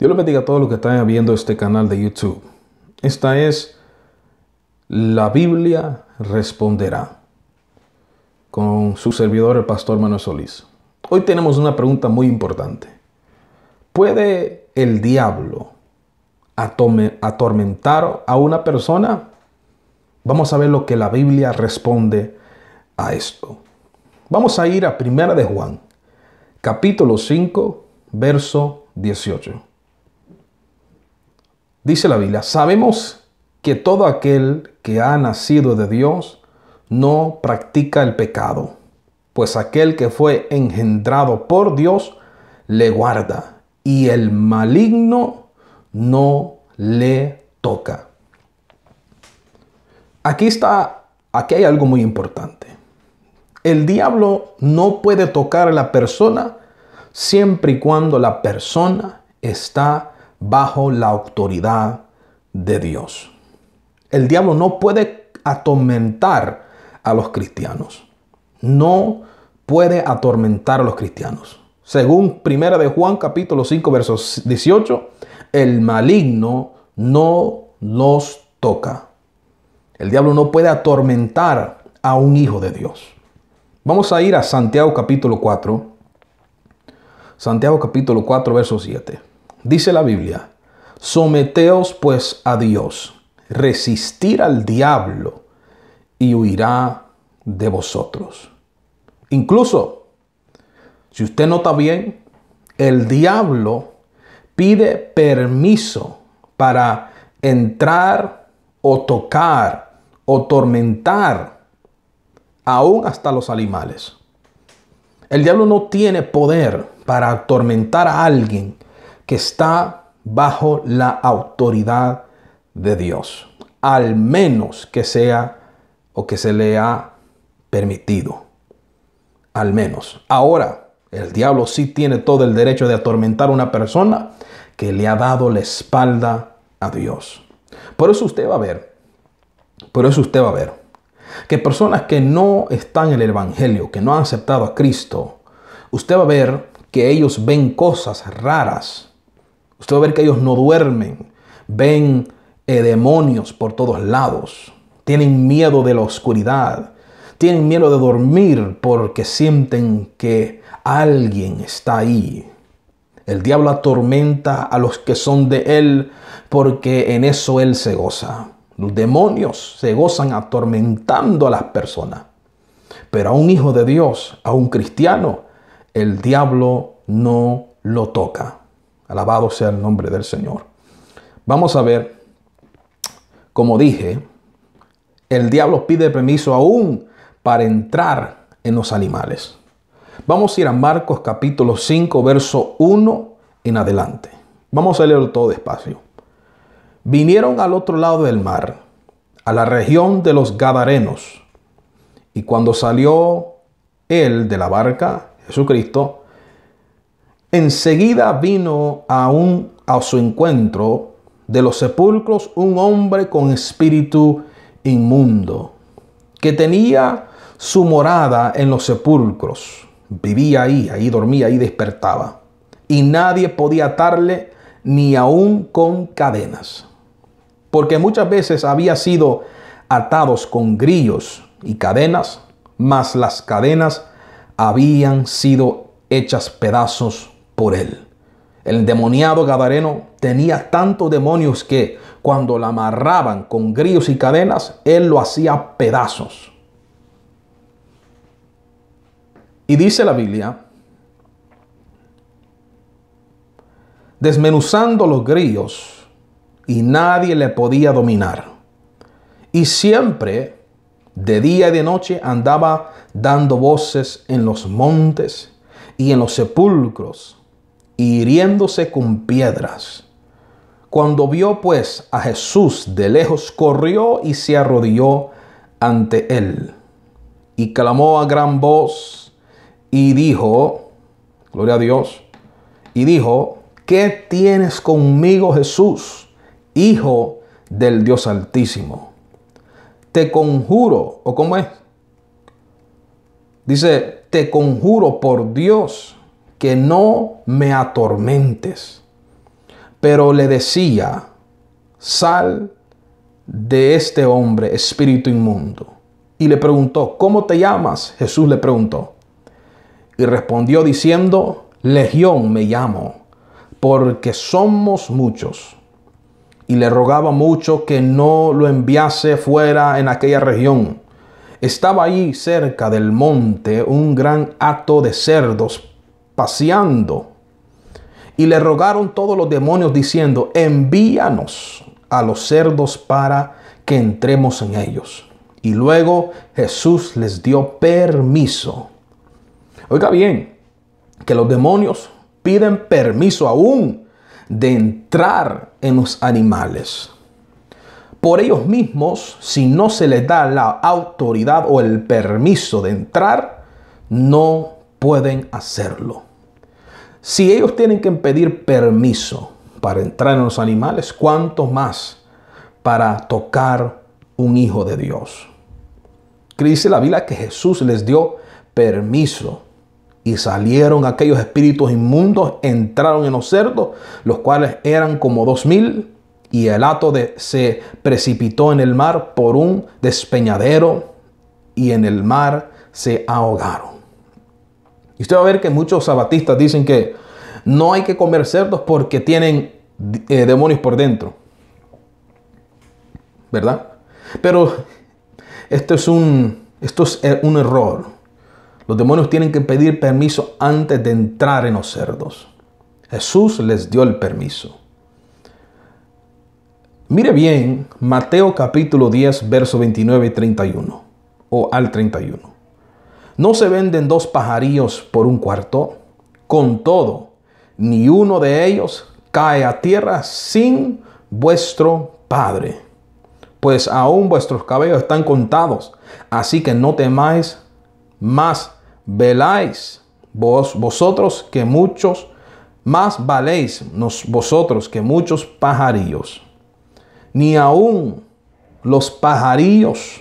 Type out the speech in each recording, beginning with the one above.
Dios lo bendiga a todos los que están viendo este canal de YouTube. Esta es La Biblia responderá con su servidor el pastor Manuel Solís. Hoy tenemos una pregunta muy importante. ¿Puede el diablo atormentar a una persona? Vamos a ver lo que la Biblia responde a esto. Vamos a ir a Primera de Juan, capítulo 5, verso 18. Dice la Biblia, sabemos que todo aquel que ha nacido de Dios no practica el pecado, pues aquel que fue engendrado por Dios le guarda y el maligno no le toca. Aquí está, aquí hay algo muy importante. El diablo no puede tocar a la persona siempre y cuando la persona está bajo la autoridad de Dios. El diablo no puede atormentar a los cristianos. No puede atormentar a los cristianos. Según 1 de Juan capítulo 5 versos 18, el maligno no nos toca. El diablo no puede atormentar a un hijo de Dios. Vamos a ir a Santiago capítulo 4. Santiago capítulo 4 versos 7. Dice la Biblia, someteos pues a Dios, resistir al diablo y huirá de vosotros. Incluso, si usted nota bien, el diablo pide permiso para entrar o tocar o tormentar aún hasta los animales. El diablo no tiene poder para atormentar a alguien que está bajo la autoridad de Dios, al menos que sea o que se le ha permitido, al menos. Ahora, el diablo sí tiene todo el derecho de atormentar a una persona que le ha dado la espalda a Dios. Por eso usted va a ver, por eso usted va a ver, que personas que no están en el Evangelio, que no han aceptado a Cristo, usted va a ver que ellos ven cosas raras Usted va a ver que ellos no duermen, ven eh, demonios por todos lados, tienen miedo de la oscuridad, tienen miedo de dormir porque sienten que alguien está ahí. El diablo atormenta a los que son de él porque en eso él se goza. Los demonios se gozan atormentando a las personas. Pero a un hijo de Dios, a un cristiano, el diablo no lo toca. Alabado sea el nombre del Señor. Vamos a ver, como dije, el diablo pide permiso aún para entrar en los animales. Vamos a ir a Marcos capítulo 5, verso 1 en adelante. Vamos a leerlo todo despacio. Vinieron al otro lado del mar, a la región de los Gadarenos. Y cuando salió él de la barca, Jesucristo, Enseguida vino aún a su encuentro de los sepulcros un hombre con espíritu inmundo, que tenía su morada en los sepulcros. Vivía ahí, ahí dormía, ahí despertaba. Y nadie podía atarle ni aún con cadenas. Porque muchas veces había sido atados con grillos y cadenas, mas las cadenas habían sido hechas pedazos por él. El demoniado gadareno tenía tantos demonios que cuando la amarraban con grillos y cadenas, él lo hacía pedazos. Y dice la Biblia, desmenuzando los grillos, y nadie le podía dominar. Y siempre, de día y de noche, andaba dando voces en los montes y en los sepulcros hiriéndose con piedras. Cuando vio pues a Jesús de lejos, corrió y se arrodilló ante él. Y clamó a gran voz y dijo, gloria a Dios, y dijo, ¿qué tienes conmigo Jesús, Hijo del Dios Altísimo? Te conjuro, ¿o cómo es? Dice, te conjuro por Dios que no me atormentes. Pero le decía, sal de este hombre, espíritu inmundo. Y le preguntó, ¿cómo te llamas? Jesús le preguntó. Y respondió diciendo, Legión me llamo, porque somos muchos. Y le rogaba mucho que no lo enviase fuera en aquella región. Estaba allí cerca del monte un gran hato de cerdos y le rogaron todos los demonios diciendo, envíanos a los cerdos para que entremos en ellos. Y luego Jesús les dio permiso. Oiga bien, que los demonios piden permiso aún de entrar en los animales. Por ellos mismos, si no se les da la autoridad o el permiso de entrar, no pueden hacerlo. Si ellos tienen que pedir permiso para entrar en los animales, ¿cuánto más para tocar un hijo de Dios? Que la Biblia que Jesús les dio permiso y salieron aquellos espíritus inmundos, entraron en los cerdos, los cuales eran como dos mil, y el hato de, se precipitó en el mar por un despeñadero y en el mar se ahogaron. Y usted va a ver que muchos sabatistas dicen que no hay que comer cerdos porque tienen eh, demonios por dentro. ¿Verdad? Pero esto es, un, esto es eh, un error. Los demonios tienen que pedir permiso antes de entrar en los cerdos. Jesús les dio el permiso. Mire bien Mateo capítulo 10, verso 29 y 31, o al 31. No se venden dos pajarillos por un cuarto. Con todo, ni uno de ellos cae a tierra sin vuestro Padre. Pues aún vuestros cabellos están contados. Así que no temáis más. Veláis vos, vosotros que muchos, más valéis vosotros que muchos pajarillos. Ni aún los pajarillos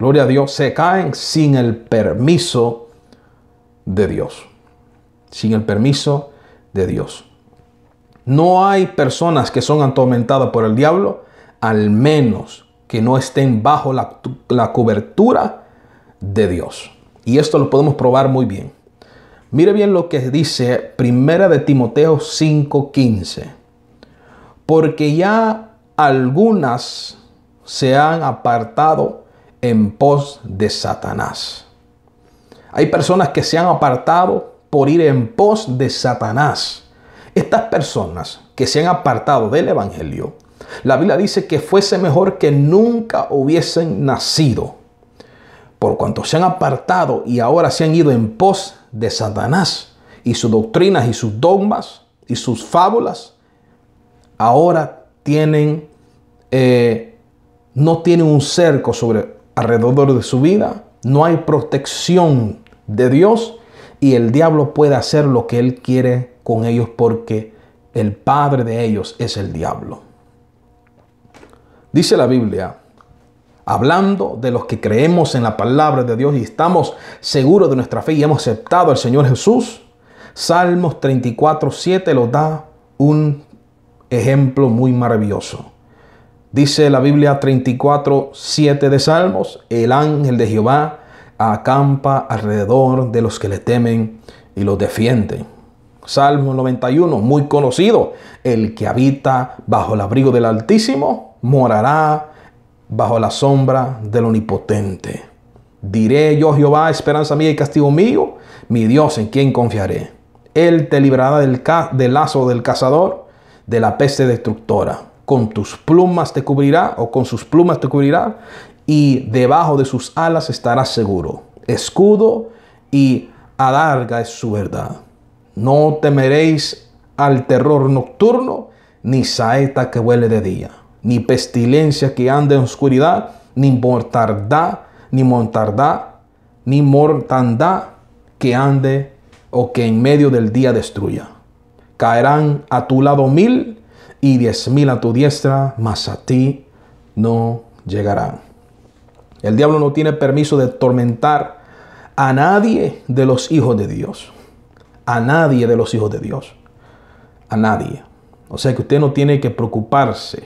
gloria a Dios, se caen sin el permiso de Dios. Sin el permiso de Dios. No hay personas que son atormentadas por el diablo, al menos que no estén bajo la, cobertura de Dios. Y esto lo podemos probar muy bien. Mire bien lo que dice Primera de Timoteo 5:15. Porque ya algunas se han apartado en pos de Satanás. Hay personas que se han apartado por ir en pos de Satanás. Estas personas que se han apartado del Evangelio, la Biblia dice que fuese mejor que nunca hubiesen nacido, por cuanto se han apartado y ahora se han ido en pos de Satanás y sus doctrinas y sus dogmas y sus fábulas, ahora tienen, eh, no tienen un cerco sobre alrededor de su vida, no hay protección de Dios y el diablo puede hacer lo que él quiere con ellos porque el padre de ellos es el diablo. Dice la Biblia, hablando de los que creemos en la palabra de Dios y estamos seguros de nuestra fe y hemos aceptado al Señor Jesús, Salmos 34, 7 lo da un ejemplo muy maravilloso. Dice la Biblia 34, 7 de Salmos, el ángel de Jehová acampa alrededor de los que le temen y los defienden. Salmo 91, muy conocido, el que habita bajo el abrigo del Altísimo morará bajo la sombra del Omnipotente. Diré yo Jehová, esperanza mía y castigo mío, mi Dios en quien confiaré. Él te librará del, del lazo del cazador, de la peste destructora con tus plumas te cubrirá o con sus plumas te cubrirá y debajo de sus alas estarás seguro. Escudo y alarga es su verdad. No temeréis al terror nocturno, ni saeta que huele de día, ni pestilencia que ande en oscuridad, ni mortardá, ni mortandá, ni mortandad que ande o que en medio del día destruya. Caerán a tu lado mil y diez mil a tu diestra, mas a ti no llegarán. El diablo no tiene permiso de tormentar a nadie de los hijos de Dios. A nadie de los hijos de Dios. A nadie. O sea que usted no tiene que preocuparse.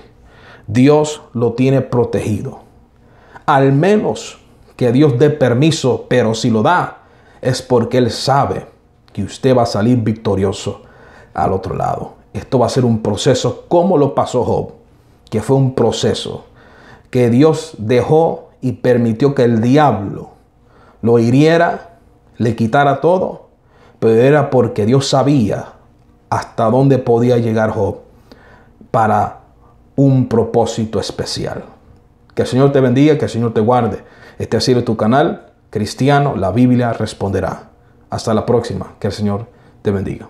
Dios lo tiene protegido. Al menos que Dios dé permiso, pero si lo da, es porque Él sabe que usted va a salir victorioso al otro lado. Esto va a ser un proceso como lo pasó Job, que fue un proceso que Dios dejó y permitió que el diablo lo hiriera, le quitara todo, pero era porque Dios sabía hasta dónde podía llegar Job para un propósito especial. Que el Señor te bendiga, que el Señor te guarde. Este ha sido tu canal cristiano, la Biblia responderá. Hasta la próxima, que el Señor te bendiga.